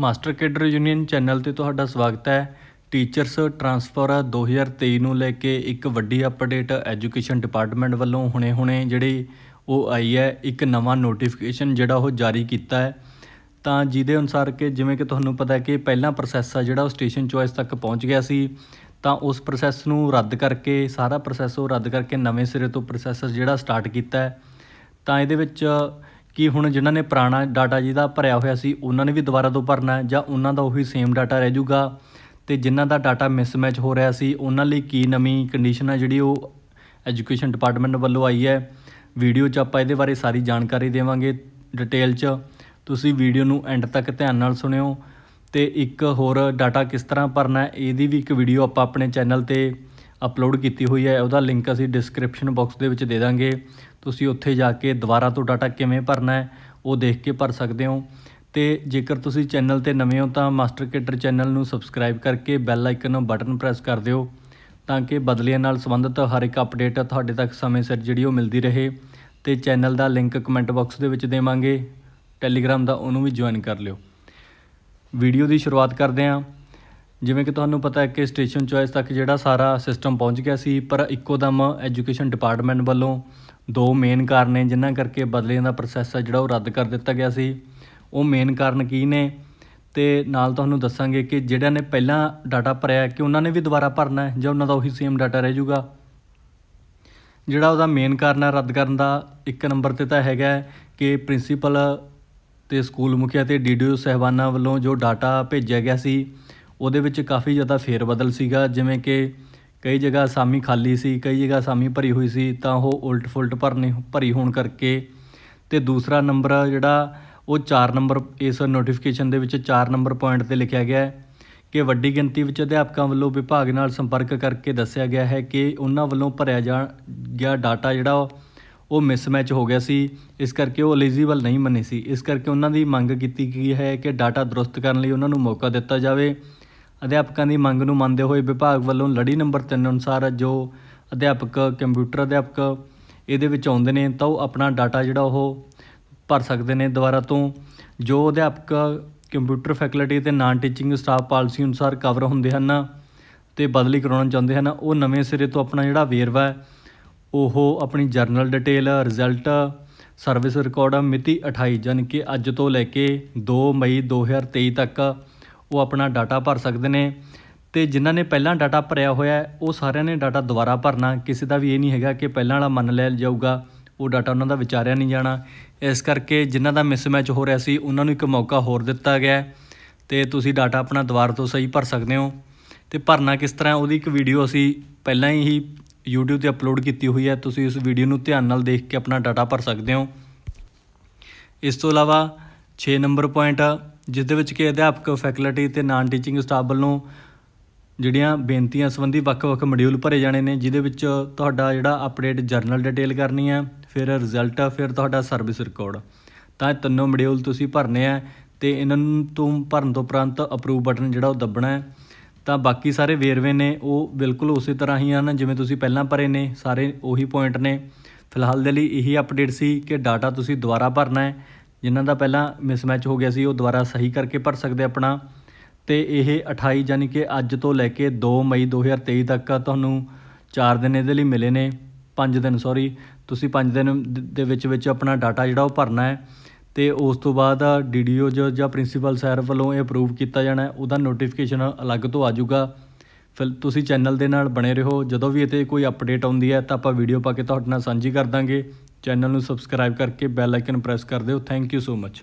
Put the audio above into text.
master cadre union channel ਤੇ ਤੁਹਾਡਾ ਸਵਾਗਤ ਹੈ ਟੀਚਰਸ ਟਰਾਂਸਫਰ 2023 ਨੂੰ ਲੈ ਕੇ ਇੱਕ ਵੱਡੀ ਅਪਡੇਟ ਐਜੂਕੇਸ਼ਨ ਡਿਪਾਰਟਮੈਂਟ ਵੱਲੋਂ ਹੁਣੇ-ਹੁਣੇ ਜਿਹੜੀ ਉਹ ਆਈ ਹੈ ਇੱਕ ਨਵਾਂ ਨੋਟੀਫਿਕੇਸ਼ਨ ਜਿਹੜਾ ਉਹ ਜਾਰੀ ਕੀਤਾ ਹੈ ਤਾਂ ਜਿਹਦੇ ਅਨੁਸਾਰ ਕਿ ਜਿਵੇਂ ਕਿ ਤੁਹਾਨੂੰ ਪਤਾ ਹੈ ਕਿ ਪਹਿਲਾਂ ਪ੍ਰੋਸੈਸ ਆ ਜਿਹੜਾ ਉਹ ਸਟੇਸ਼ਨ ਚੁਆਇਸ ਤੱਕ ਪਹੁੰਚ ਗਿਆ ਸੀ ਤਾਂ ਉਸ ਪ੍ਰੋਸੈਸ ਨੂੰ ਰੱਦ ਕਰਕੇ ਸਾਰਾ ਪ੍ਰੋਸੈਸ ਉਹ ਰੱਦ ਕਰਕੇ ਨਵੇਂ ਸਿਰੇ ਤੋਂ ਪ੍ਰੋਸੈਸ ਜਿਹੜਾ ਸਟਾਰਟ ਕੀਤਾ ਹੈ ਤਾਂ ਇਹਦੇ ਵਿੱਚ ਕਿ ਹੁਣ ਜਿਨ੍ਹਾਂ ਨੇ ਪੁਰਾਣਾ ਡਾਟਾ ਜਿਹਦਾ ਭਰਿਆ ਹੋਇਆ ਸੀ ਉਹਨਾਂ ਨੇ ਵੀ ਦੁਬਾਰਾ ਤੋਂ ਭਰਨਾ ਜਾਂ ਉਹਨਾਂ ਦਾ ਉਹੀ ਸੇਮ ਡਾਟਾ ਰਹਿ ਜਾਊਗਾ ਤੇ ਜਿਨ੍ਹਾਂ ਦਾ ਡਾਟਾ ਮਿਸਮੈਚ ਹੋ ਰਿਹਾ ਸੀ ਉਹਨਾਂ ਲਈ ਕੀ ਨਵੀਂ ਕੰਡੀਸ਼ਨ ਆ ਜਿਹੜੀ ਉਹ ਐਜੂਕੇਸ਼ਨ ਡਿਪਾਰਟਮੈਂਟ ਵੱਲੋਂ ਆਈ ਹੈ ਵੀਡੀਓ 'ਚ ਆਪਾਂ ਇਹਦੇ ਬਾਰੇ ਸਾਰੀ ਜਾਣਕਾਰੀ ਦੇਵਾਂਗੇ ਡਿਟੇਲ 'ਚ ਤੁਸੀਂ ਵੀਡੀਓ ਨੂੰ ਐਂਡ ਤੱਕ ਧਿਆਨ ਨਾਲ ਸੁਣਿਓ ਤੇ ਇੱਕ ਹੋਰ ਡਾਟਾ ਕਿਸ ਤਰ੍ਹਾਂ ਭਰਨਾ ਹੈ ਇਹਦੀ ਵੀ ਇੱਕ ਵੀਡੀਓ ਆਪਾਂ ਆਪਣੇ ਚੈਨਲ ਤੇ ਅਪਲੋਡ ਕੀਤੀ ਹੋਈ ਹੈ ਉਹਦਾ ਲਿੰਕ ਅਸੀਂ ਡਿਸਕ੍ਰਿਪਸ਼ਨ ਬਾਕਸ ਦੇ ਵਿੱਚ ਦੇ ਦਾਂਗੇ ਤੁਸੀਂ ਉੱਥੇ ਜਾ ਕੇ ਦੁਬਾਰਾ ਤੋਂ ਡਾਟਾ ਕਿਵੇਂ ਭਰਨਾ ਹੈ ਉਹ ਦੇਖ ਕੇ ਭਰ ਸਕਦੇ ਹੋ ਤੇ ਜੇਕਰ ਤੁਸੀਂ ਚੈਨਲ ਤੇ ਨਵੇਂ ਹੋ ਤਾਂ ਮਾਸਟਰ ਕੇਟਰ ਚੈਨਲ ਨੂੰ ਸਬਸਕ੍ਰਾਈਬ ਕਰਕੇ ਬੈਲ ਆਈਕਨ ਨੂੰ ਬਟਨ ਪ੍ਰੈਸ ਕਰ ਦਿਓ ਤਾਂ ਕਿ ਬਦਲੀਆਂ ਨਾਲ ਸੰਬੰਧਿਤ ਹਰ ਇੱਕ ਅਪਡੇਟ ਤੁਹਾਡੇ ਤੱਕ ਸਮੇਂ ਸਿਰ ਜਿਹੜੀ ਉਹ ਮਿਲਦੀ ਰਹੇ ਤੇ ਚੈਨਲ ਦਾ ਲਿੰਕ ਕਮੈਂਟ ਬਾਕਸ ਦੇ ਵਿੱਚ ਦੇਵਾਂਗੇ ਟੈਲੀਗ੍ਰਾਮ ਦਾ ਉਹਨੂੰ ਵੀ ਜੁਆਇਨ ਕਰ ਲਿਓ ਵੀਡੀਓ ਦੀ ਸ਼ੁਰੂਆਤ ਕਰਦੇ ਹਾਂ ਜਿਵੇਂ ਕਿ ਤੁਹਾਨੂੰ ਪਤਾ ਹੈ ਕਿ ਸਟੇਸ਼ਨ ਚੁਆਇਸ ਤੱਕ ਜਿਹੜਾ ਸਾਰਾ ਸਿਸਟਮ ਪਹੁੰਚ ਗਿਆ ਸੀ ਪਰ ਇੱਕੋ ਦਮ ਐਜੂਕੇਸ਼ਨ ਡਿਪਾਰਟਮੈਂਟ ਵੱਲੋਂ ਦੋ ਮੇਨ ਕਾਰਨ ਨੇ ਜਿਨ੍ਹਾਂ ਕਰਕੇ ਬਦਲੀਆਂ ਦਾ ਪ੍ਰੋਸੈਸ ਹੈ ਜਿਹੜਾ ਉਹ ਰੱਦ ਕਰ ਦਿੱਤਾ ਗਿਆ ਸੀ ਉਹ ਮੇਨ ਕਾਰਨ ਕੀ ਨੇ ਤੇ ਨਾਲ ਤੁਹਾਨੂੰ ਦੱਸਾਂਗੇ ਕਿ ਜਿਹੜਿਆਂ ਨੇ ਪਹਿਲਾਂ ਡਾਟਾ ਭਰਿਆ ਕਿ ਉਹਨਾਂ ਨੇ ਵੀ ਦੁਬਾਰਾ ਭਰਨਾ ਹੈ ਜਾਂ ਉਹਨਾਂ ਦਾ ਉਹੀ ਸੇਮ ਡਾਟਾ ਰਹਿ ਜਾਊਗਾ ਜਿਹੜਾ ਉਹਦਾ ਮੇਨ ਕਾਰਨ ਹੈ ਰੱਦ ਕਰਨ ਦਾ ਇੱਕ ਨੰਬਰ ਤੇ ਤਾਂ ਹੈਗਾ ਕਿ ਪ੍ਰਿੰਸੀਪਲ ਤੇ ਸਕੂਲ ਮੁਖੀਆ ਤੇ ਡੀਡੀਓ ਸਹਿਬਾਨਾਂ ਵੱਲੋਂ ਜੋ ਡਾਟਾ ਭੇਜਿਆ ਗਿਆ ਸੀ ਉਹਦੇ ਵਿੱਚ ਕਾਫੀ ਜ਼ਿਆਦਾ ਫੇਰ ਬਦਲ ਸੀਗਾ ਜਿਵੇਂ ਕਿ ਕਈ ਜਗ੍ਹਾ ਸਾਮੀ ਖਾਲੀ ਸੀ ਕਈ ਜਗ੍ਹਾ ਸਾਮੀ ਭਰੀ ਹੋਈ ਸੀ ਤਾਂ ਉਹ ਉਲਟ ਫੁਲਟ ਭਰਨੇ ਭਰੀ ਹੋਣ ਕਰਕੇ ਤੇ ਦੂਸਰਾ ਨੰਬਰ ਜਿਹੜਾ ਉਹ 4 ਨੰਬਰ ਇਸ ਨੋਟੀਫਿਕੇਸ਼ਨ ਦੇ ਵਿੱਚ 4 ਨੰਬਰ ਪੁਆਇੰਟ ਤੇ ਲਿਖਿਆ ਗਿਆ ਹੈ ਕਿ ਵੱਡੀ ਗਿਣਤੀ ਵਿੱਚ ਅਧਿਆਪਕਾਂ ਵੱਲੋਂ ਵਿਭਾਗ ਨਾਲ ਸੰਪਰਕ ਕਰਕੇ ਦੱਸਿਆ ਗਿਆ ਹੈ ਕਿ ਉਹਨਾਂ ਵੱਲੋਂ ਭਰਿਆ ਜਾ ਗਿਆ ਡਾਟਾ ਜਿਹੜਾ ਉਹ ਮਿਸਮੈਚ ਹੋ ਗਿਆ ਸੀ ਇਸ ਕਰਕੇ ਉਹ ਐਲੀਜੀਬਲ ਨਹੀਂ ਮੰਨੇ ਸੀ ਇਸ ਕਰਕੇ ਉਹਨਾਂ ਦੀ ਮੰਗ ਕੀਤੀ ਗਈ ਹੈ ਕਿ ਡਾਟਾ ਦਰੁਸਤ ਕਰਨ ਲਈ ਉਹਨਾਂ ਨੂੰ ਮੌਕਾ ਦਿੱਤਾ ਜਾਵੇ ਅਧਿਆਪਕਾਂ ਦੀ ਮੰਗ ਨੂੰ ਮੰਨਦੇ ਹੋਏ ਵਿਭਾਗ ਵੱਲੋਂ ਲੜੀ ਨੰਬਰ 3 ਅਨੁਸਾਰ ਜੋ ਅਧਿਆਪਕ ਕੰਪਿਊਟਰ ਅਧਿਆਪਕ ਇਹਦੇ ਵਿੱਚ ਆਉਂਦੇ ਨੇ ਤਾਂ ਉਹ ਆਪਣਾ ਡਾਟਾ ਜਿਹੜਾ ਉਹ ਭਰ ਸਕਦੇ ਨੇ ਦੁਬਾਰਾ ਤੋਂ ਜੋ ਅਧਿਆਪਕ ਕੰਪਿਊਟਰ ਫੈਕਲਟੀ ਤੇ ਨਾਨ ਟੀਚਿੰਗ ਸਟਾਫ ਪਾਲਿਸੀ ਅਨੁਸਾਰ ਕਵਰ ਹੁੰਦੇ ਹਨ ਤੇ ਬਦਲੀ ਕਰਾਉਣਾ ਚਾਹੁੰਦੇ ਹਨ ਉਹ ਨਵੇਂ ਸਿਰੇ ਤੋਂ ਆਪਣਾ ਜਿਹੜਾ ਵੇਰਵਾ ਉਹ ਆਪਣੀ general detail result service record ਮਿਤੀ 28 ਜਨ ਕਿ ਅੱਜ ਤੋਂ ਲੈ ਕੇ 2 ਮਈ 2023 ਤੱਕ ਉਹ ਆਪਣਾ ਡਾਟਾ ਭਰ ਸਕਦੇ ਨੇ ਤੇ ਜਿਨ੍ਹਾਂ ਨੇ ਪਹਿਲਾਂ ਡਾਟਾ ਭਰਿਆ ਹੋਇਆ ਉਹ ਸਾਰਿਆਂ ਨੇ ਡਾਟਾ ਦੁਬਾਰਾ ਭਰਨਾ ਕਿਸੇ ਦਾ ਵੀ ਇਹ ਨਹੀਂ ਹੈਗਾ ਕਿ ਪਹਿਲਾਂ ਵਾਲਾ ਮੰਨ ਲਿਆ ਜਾਊਗਾ ਉਹ ਡਾਟਾ ਉਹਨਾਂ ਦਾ ਵਿਚਾਰਿਆ ਨਹੀਂ ਜਾਣਾ ਇਸ ਕਰਕੇ ਜਿਨ੍ਹਾਂ ਦਾ ਮਿਸਮੈਚ ਹੋ ਰਿਹਾ ਸੀ ਉਹਨਾਂ ਨੂੰ ਇੱਕ ਮੌਕਾ ਹੋਰ ਦਿੱਤਾ ਗਿਆ ਤੇ ਤੁਸੀਂ ਡਾਟਾ ਆਪਣਾ ਦੁਬਾਰਾ ਤੋਂ ਸਹੀ ਭਰ ਸਕਦੇ ਹੋ ਤੇ ਭਰਨਾ ਕਿਸ ਤਰ੍ਹਾਂ ਉਹਦੀ ਇੱਕ ਵੀਡੀਓ ਅਸੀਂ ਪਹਿਲਾਂ ਹੀ YouTube ਤੇ ਅਪਲੋਡ ਕੀਤੀ ਹੋਈ ਹੈ ਤੁਸੀਂ ਉਸ ਵੀਡੀਓ ਨੂੰ ਧਿਆਨ ਨਾਲ ਦੇਖ ਕੇ ਆਪਣਾ ਡਾਟਾ ਭਰ ਸਕਦੇ ਹੋ ਇਸ ਤੋਂ ਇਲਾਵਾ 6 ਨੰਬਰ ਪੁਆਇੰਟ ਜਿਸ ਦੇ ਵਿੱਚ ਕਿ ਅਧਿਆਪਕ ਫੈਕਲਟੀ ਤੇ ਨਾਨ ਟੀਚਿੰਗ ਸਟਾਫ ਵੱਲੋਂ ਜਿਹੜੀਆਂ ਬੇਨਤੀਆਂ ਸੰਬੰਧੀ ਵੱਖ-ਵੱਖ ਮੋਡਿਊਲ ਭਰੇ ਜਾਣੇ ਨੇ ਜਿਹਦੇ ਵਿੱਚ ਤੁਹਾਡਾ ਜਿਹੜਾ ਅਪਡੇਟ ਜਰਨਲ ਡਿਟੇਲ ਕਰਨੀ ਹੈ ਫਿਰ ਰਿਜ਼ਲਟ ਫਿਰ ਤੁਹਾਡਾ ਸਰਵਿਸ ਰਿਕਾਰਡ ਤਾਂ ਇਹ ਤਿੰਨੋਂ ਮੋਡਿਊਲ ਤੁਸੀਂ ਭਰਨੇ ਆ ਤੇ ਇਹਨਾਂ ਨੂੰ ਤੋਂ ਭਰਨ ਤੋਂ ਪ੍ਰੰਤ ਅਪਰੂਵ ਬਟਨ ਜਿਹੜਾ ਉਹ ਦੱਬਣਾ ਹੈ ਤਾਂ ਬਾਕੀ ਸਾਰੇ ਵੇਰਵੇ ਨੇ ਉਹ ਬਿਲਕੁਲ ਉਸੇ ਤਰ੍ਹਾਂ ਹੀ ਹਨ ਜਿਵੇਂ ਤੁਸੀਂ ਪਹਿਲਾਂ ਭਰੇ ਨੇ ਸਾਰੇ ਉਹੀ ਪੁਆਇੰਟ ਨੇ ਫਿਲਹਾਲ ਦੇ ਲਈ ਇਹੀ ਅਪਡੇਟ ਸੀ ਕਿ ਡਾਟਾ ਤੁਸੀਂ ਦੁਬਾਰਾ ਭਰਨਾ ਹੈ ਜਿਨ੍ਹਾਂ ਦਾ ਪਹਿਲਾਂ ਮਿਸਮੈਚ ਹੋ ਗਿਆ ਸੀ ਉਹ ਦੁਬਾਰਾ ਸਹੀ ਕਰਕੇ ਭਰ ਸਕਦੇ ਆਪਣਾ ਤੇ ਇਹ 28 ਯਾਨੀ ਕਿ ਅੱਜ ਤੋਂ ਲੈ ਕੇ 2 ਮਈ 2023 ਤੱਕ ਤੁਹਾਨੂੰ 4 ਦਿਨ ਇਹਦੇ ਲਈ ਮਿਲੇ ਨੇ 5 ਦਿਨ ਸੌਰੀ ਤੁਸੀਂ 5 ਦਿਨ ਦੇ ਵਿੱਚ ਵਿੱਚ ਆਪਣਾ ਡਾਟਾ ਜਿਹੜਾ ਉਹ ਭਰਨਾ ਹੈ ਤੇ ਉਸ ਤੋਂ ਬਾਅਦ ਡੀਡੀਓ ਜਾਂ ਪ੍ਰਿੰਸੀਪਲ ਸਰ ਵੱਲੋਂ ਇਹ ਅਪਰੂਵ ਕੀਤਾ ਜਾਣਾ ਉਹਦਾ ਨੋਟੀਫਿਕੇਸ਼ਨ ਅਲੱਗ ਤੋਂ ਆ ਜਾਊਗਾ ਫਿਰ ਤੁਸੀਂ ਚੈਨਲ ਦੇ ਨਾਲ ਬਣੇ ਰਹੋ ਜਦੋਂ ਵੀ ਇਤੇ ਕੋਈ ਅਪਡੇਟ ਆਉਂਦੀ ਹੈ ਤਾਂ ਆਪਾਂ ਵੀਡੀਓ ਪਾ ਕੇ ਤੁਹਾਡੇ ਨਾਲ ਸਾਂਝੀ ਕਰ ਦਾਂਗੇ ਚੈਨਲ ਨੂੰ ਸਬਸਕ੍ਰਾਈਬ ਕਰਕੇ ਬੈਲ ਆਈਕਨ ਪ੍ਰੈਸ ਕਰ ਦਿਓ ਥੈਂਕ ਯੂ ਸੋ ਮਚ